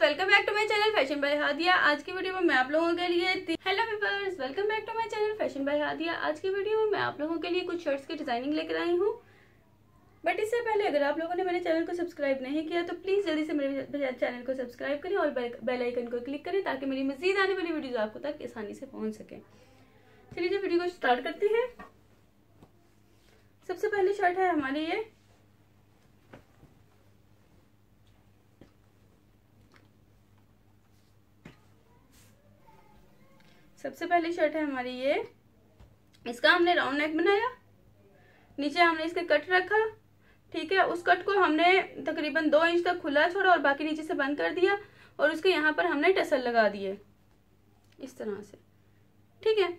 viewers welcome back to my channel fashion by Hadiya आज की video में मैं आप लोगों के लिए hello viewers welcome back to my channel fashion by Hadiya आज की वीडियो में मैं आप लोगों के लिए कुछ शर्ट्स की डिजाइनिंग लेकर आई हूँ बट इससे पहले अगर आप लोगों ने मेरे चैनल को सब्सक्राइब नहीं किया तो प्लीज़ जल्दी से मेरे चैनल को सब्सक्राइब करें और बेल आइकन को क्लिक करें ताकि मेरी मजीद आने वाली वीडियो आपको तक आसानी से पहुंच सके चलिए जो वीडियो को स्टार्ट करते हैं सबसे पहले शर्ट है हमारे ये सबसे पहली शर्ट है हमारी ये इसका हमने राउंड नेक बनाया नीचे हमने इसके कट रखा ठीक है उस कट को हमने तकरीबन दो इंच तक खुला छोड़ा और बाकी नीचे से बंद कर दिया और उसके यहाँ पर हमने टसल लगा दिए इस तरह से ठीक है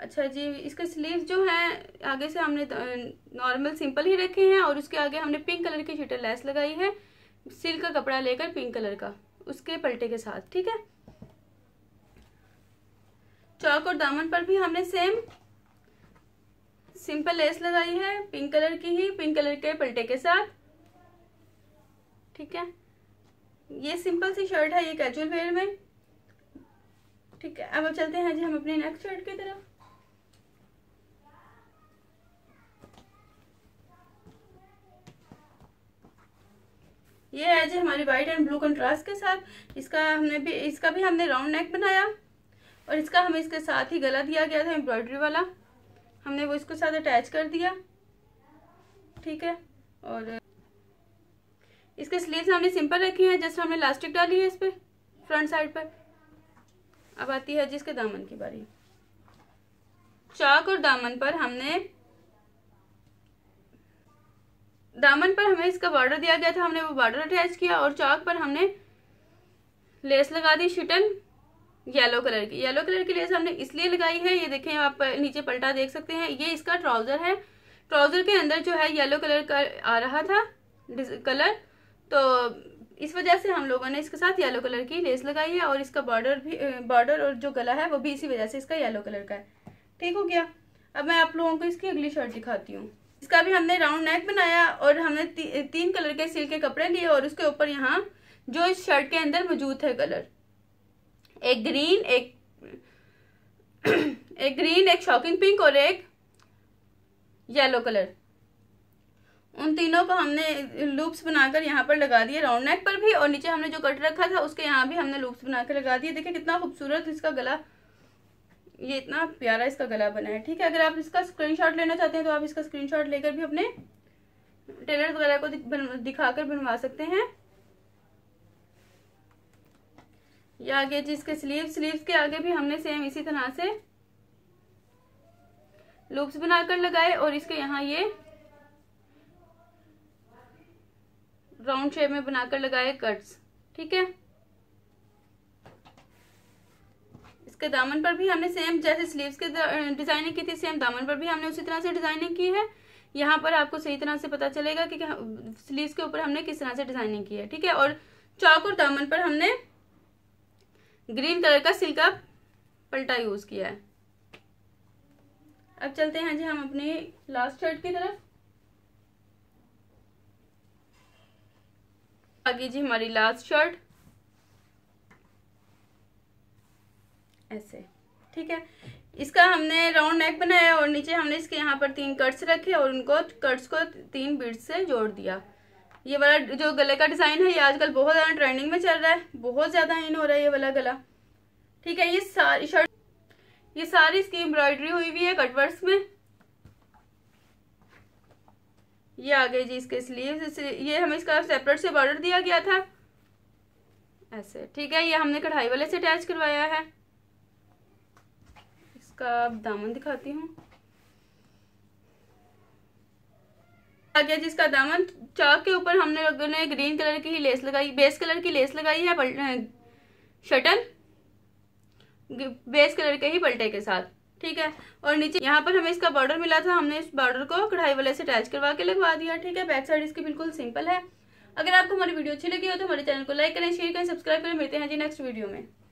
अच्छा जी इसके स्लीव जो हैं आगे से हमने नॉर्मल सिंपल ही रखे हैं और उसके आगे हमने पिंक कलर की शीटर लेस लगाई है सिल्क का कपड़ा लेकर पिंक कलर का उसके पलटे के साथ ठीक है चौक और दामन पर भी हमने सेम सिंपल लेस लगाई है पिंक कलर की ही पिंक कलर के पलटे के साथ ठीक है ये सिंपल सी शर्ट है ये कैजुअल वेयर में ठीक है अब चलते हैं जी हम अपने नेक्स्ट शर्ट की तरफ ये है जी हमारी व्हाइट एंड ब्लू कंट्रास्ट के साथ इसका हमने भी इसका भी हमने राउंड नेक बनाया और इसका हमें इसके साथ ही गला दिया गया था एम्ब्रॉयडरी वाला हमने वो इसके साथ अटैच कर दिया ठीक है और इसके स्लीव्स हमने सिंपल रखी हैं जस्ट हमने लास्टिक डाली है इस पर फ्रंट साइड पर अब आती है जिसके दामन की बारी चाक और दामन पर हमने दामन पर हमें इसका बॉर्डर दिया गया था हमने वो बॉर्डर अटैच किया और चाक पर हमने लेस लगा दी शिटल येलो कलर की येलो कलर की लेस हमने इसलिए लगाई है ये देखें आप नीचे पलटा देख सकते हैं ये इसका ट्राउजर है ट्राउजर के अंदर जो है येलो कलर का आ रहा था कलर तो इस वजह से हम लोगों ने इसके साथ येलो कलर की लेस लगाई है और इसका बॉर्डर भी बॉर्डर और जो गला है वो भी इसी वजह से इसका येलो कलर का है ठीक हो गया अब मैं आप लोगों को इसकी अगली शर्ट दिखाती हूँ इसका भी हमने राउंड नेक बनाया और हमने ती, तीन कलर के सिल के कपड़े लिए और उसके ऊपर यहाँ जो इस शर्ट के अंदर मौजूद है कलर एक ग्रीन एक एक ग्रीन एक शॉकिंग पिंक और एक येलो कलर उन तीनों को हमने लूप्स बनाकर यहाँ पर लगा दिए राउंड नेक पर भी और नीचे हमने जो कट रखा था उसके यहाँ भी हमने लूप्स बनाकर लगा दिए देखिए कितना खूबसूरत इसका गला ये इतना प्यारा इसका गला बना है ठीक है अगर आप इसका स्क्रीनशॉट लेना चाहते हैं तो आप इसका स्क्रीनशॉट लेकर भी अपने टेलर वगैरह को दिखाकर बनवा सकते हैं ये आगे जिसके स्लीव स्लीव्स के आगे भी हमने सेम इसी तरह से लूप्स बनाकर लगाए और इसके यहाँ ये राउंड शेप में बनाकर लगाए कट्स ठीक है इसके दामन पर भी हमने सेम जैसे स्लीव्स के डिजाइनिंग की थी सेम दामन पर भी हमने उसी तरह से डिजाइनिंग की है यहाँ पर आपको सही तरह से पता चलेगा कि स्लीव्स के ऊपर हमने किस तरह से डिजाइनिंग की है ठीक है और चौक और दामन पर हमने ग्रीन कलर का सिल्क का पलटा यूज किया है अब चलते हैं जी हम अपने लास्ट शर्ट की तरफ आगे जी हमारी लास्ट शर्ट ऐसे ठीक है इसका हमने राउंड नेक बनाया और नीचे हमने इसके यहाँ पर तीन कट्स रखे और उनको कट्स को तीन बीट्स से जोड़ दिया ये वाला जो गले का डिज़ाइन है ये आजकल बहुत ज़्यादा ट्रेंडिंग में चल रहा है बहुत ज़्यादा इन हो रहा है ये वाला गला ठीक है ये सारी शर्ट ये सारी इसकी एम्ब्रॉयडरी हुई हुई है कटवर्स में ये आ गए जी इसके स्लीव ये हमें इसका सेपरेट से बॉर्डर दिया गया था ऐसे ठीक है ये हमने कढ़ाई वाले से अटैच करवाया है इसका दामन दिखाती हूँ आ गया जिसका दामन चाक के ऊपर हमने लोगों ने ग्रीन कलर की ही लेस लगाई बेस कलर की लेस लगाई है शटल बेस कलर के ही पलटे के साथ ठीक है और नीचे यहाँ पर हमें इसका बॉर्डर मिला था हमने इस बॉर्डर को कढ़ाई वाले से अटैच करवा के लगवा दिया ठीक है बैक साइड इसकी बिल्कुल सिंपल है अगर आपको हमारी वीडियो अच्छी लगी हो तो हमारे चैनल को लाइक करें शेयर करें सब्सक्राइब करें मिलते हैं जी नेक्स्ट वीडियो में